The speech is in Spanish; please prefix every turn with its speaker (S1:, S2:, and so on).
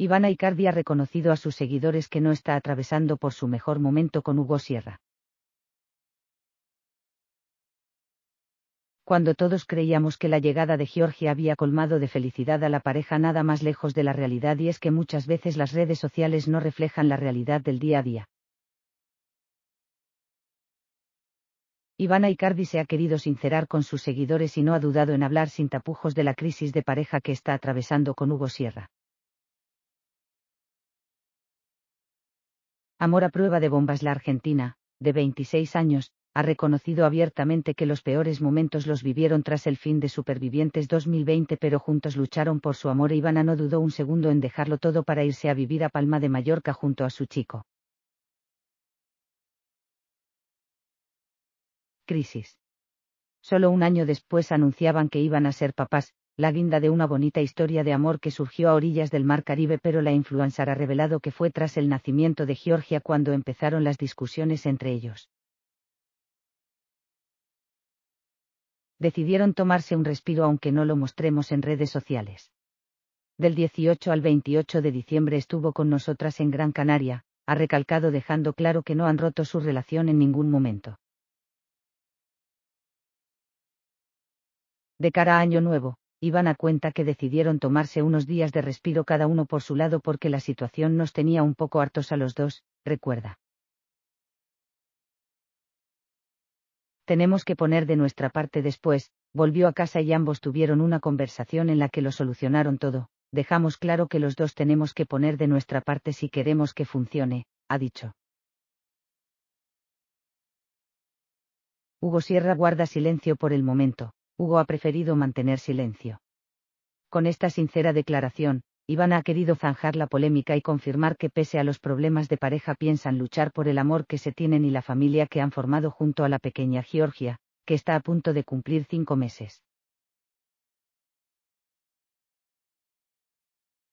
S1: Ivana Icardi ha reconocido a sus seguidores que no está atravesando por su mejor momento con Hugo Sierra. Cuando todos creíamos que la llegada de Georgia había colmado de felicidad a la pareja nada más lejos de la realidad y es que muchas veces las redes sociales no reflejan la realidad del día a día. Ivana Icardi se ha querido sincerar con sus seguidores y no ha dudado en hablar sin tapujos de la crisis de pareja que está atravesando con Hugo Sierra. Amor a prueba de bombas la Argentina, de 26 años, ha reconocido abiertamente que los peores momentos los vivieron tras el fin de Supervivientes 2020 pero juntos lucharon por su amor e Ivana no dudó un segundo en dejarlo todo para irse a vivir a Palma de Mallorca junto a su chico. Crisis. Solo un año después anunciaban que iban a ser papás, la guinda de una bonita historia de amor que surgió a orillas del Mar Caribe, pero la influencer ha revelado que fue tras el nacimiento de Georgia cuando empezaron las discusiones entre ellos. Decidieron tomarse un respiro aunque no lo mostremos en redes sociales. Del 18 al 28 de diciembre estuvo con nosotras en Gran Canaria, ha recalcado dejando claro que no han roto su relación en ningún momento. De cara a Año Nuevo, a cuenta que decidieron tomarse unos días de respiro cada uno por su lado porque la situación nos tenía un poco hartos a los dos, recuerda. Tenemos que poner de nuestra parte después, volvió a casa y ambos tuvieron una conversación en la que lo solucionaron todo, dejamos claro que los dos tenemos que poner de nuestra parte si queremos que funcione, ha dicho. Hugo Sierra guarda silencio por el momento. Hugo ha preferido mantener silencio. Con esta sincera declaración, Ivana ha querido zanjar la polémica y confirmar que pese a los problemas de pareja piensan luchar por el amor que se tienen y la familia que han formado junto a la pequeña Georgia, que está a punto de cumplir cinco meses.